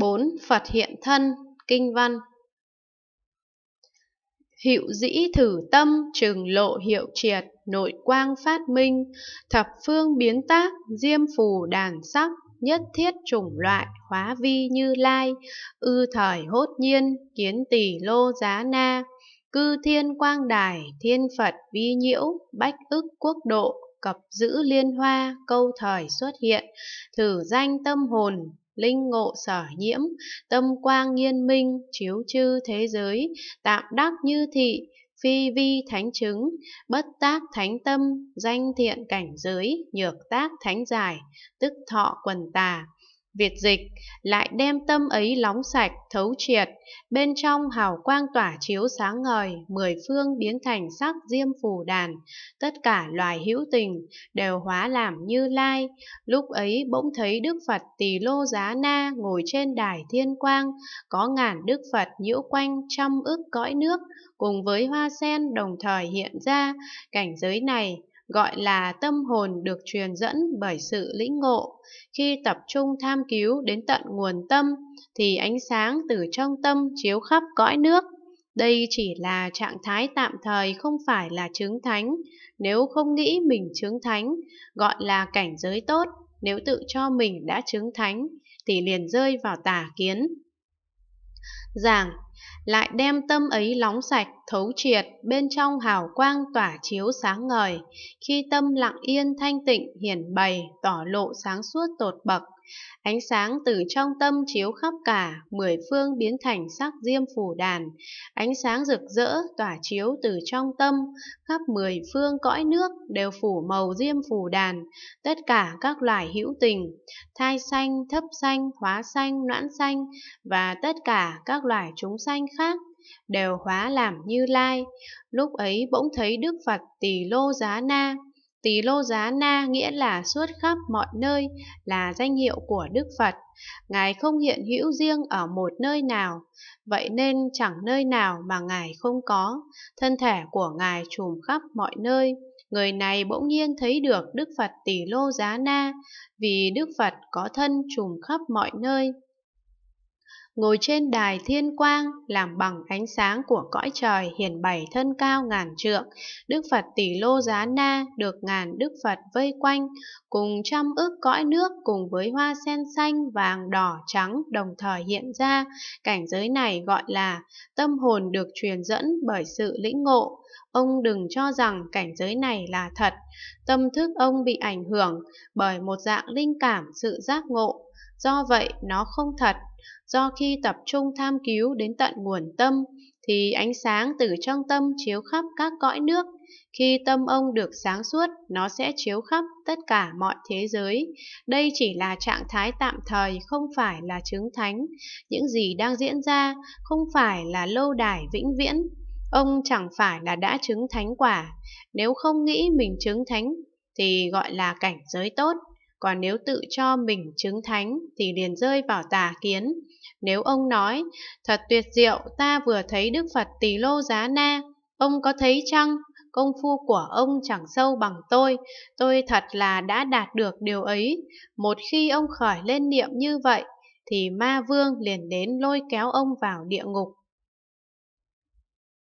4. Phật hiện thân, kinh văn Hiệu dĩ thử tâm, trừng lộ hiệu triệt, nội quang phát minh, thập phương biến tác, diêm phù đàn sắc, nhất thiết chủng loại, hóa vi như lai, ư thời hốt nhiên, kiến tỷ lô giá na, cư thiên quang đài, thiên Phật vi nhiễu, bách ức quốc độ, cập giữ liên hoa, câu thời xuất hiện, thử danh tâm hồn, linh ngộ sở nhiễm, tâm quang nghiên minh, chiếu chư thế giới, tạm đắc như thị, phi vi thánh chứng, bất tác thánh tâm, danh thiện cảnh giới, nhược tác thánh giải, tức thọ quần tà, Việt dịch lại đem tâm ấy lóng sạch, thấu triệt, bên trong hào quang tỏa chiếu sáng ngời, mười phương biến thành sắc diêm phù đàn, tất cả loài hữu tình đều hóa làm như lai. Lúc ấy bỗng thấy Đức Phật Tỳ Lô Giá Na ngồi trên đài thiên quang, có ngàn Đức Phật nhiễu quanh trăm ức cõi nước, cùng với hoa sen đồng thời hiện ra, cảnh giới này gọi là tâm hồn được truyền dẫn bởi sự lĩnh ngộ. Khi tập trung tham cứu đến tận nguồn tâm, thì ánh sáng từ trong tâm chiếu khắp cõi nước. Đây chỉ là trạng thái tạm thời không phải là chứng thánh, nếu không nghĩ mình chứng thánh, gọi là cảnh giới tốt, nếu tự cho mình đã chứng thánh, thì liền rơi vào tà kiến giảng lại đem tâm ấy lóng sạch thấu triệt bên trong hào quang tỏa chiếu sáng ngời khi tâm lặng yên thanh tịnh hiển bày tỏ lộ sáng suốt tột bậc Ánh sáng từ trong tâm chiếu khắp cả, mười phương biến thành sắc diêm phù đàn. Ánh sáng rực rỡ tỏa chiếu từ trong tâm, khắp mười phương cõi nước đều phủ màu diêm phù đàn. Tất cả các loài hữu tình, thai xanh, thấp xanh, hóa xanh, noãn xanh và tất cả các loài chúng xanh khác đều hóa làm như lai. Lúc ấy bỗng thấy Đức Phật Tỳ Lô Giá Na Tỳ Lô Giá Na nghĩa là suốt khắp mọi nơi, là danh hiệu của Đức Phật. Ngài không hiện hữu riêng ở một nơi nào, vậy nên chẳng nơi nào mà Ngài không có. Thân thể của Ngài trùm khắp mọi nơi. Người này bỗng nhiên thấy được Đức Phật Tỳ Lô Giá Na, vì Đức Phật có thân trùm khắp mọi nơi ngồi trên đài thiên quang làm bằng ánh sáng của cõi trời hiển bày thân cao ngàn trượng đức phật tỷ lô giá na được ngàn đức phật vây quanh cùng trăm ước cõi nước cùng với hoa sen xanh vàng đỏ trắng đồng thời hiện ra cảnh giới này gọi là tâm hồn được truyền dẫn bởi sự lĩnh ngộ ông đừng cho rằng cảnh giới này là thật tâm thức ông bị ảnh hưởng bởi một dạng linh cảm sự giác ngộ do vậy nó không thật. Do khi tập trung tham cứu đến tận nguồn tâm, thì ánh sáng từ trong tâm chiếu khắp các cõi nước. Khi tâm ông được sáng suốt, nó sẽ chiếu khắp tất cả mọi thế giới. Đây chỉ là trạng thái tạm thời, không phải là chứng thánh. Những gì đang diễn ra không phải là lâu đài vĩnh viễn. Ông chẳng phải là đã chứng thánh quả. Nếu không nghĩ mình chứng thánh, thì gọi là cảnh giới tốt còn nếu tự cho mình chứng thánh thì liền rơi vào tà kiến. Nếu ông nói, thật tuyệt diệu, ta vừa thấy Đức Phật Tỳ Lô Giá Na, ông có thấy chăng? Công phu của ông chẳng sâu bằng tôi, tôi thật là đã đạt được điều ấy. Một khi ông khởi lên niệm như vậy, thì ma vương liền đến lôi kéo ông vào địa ngục.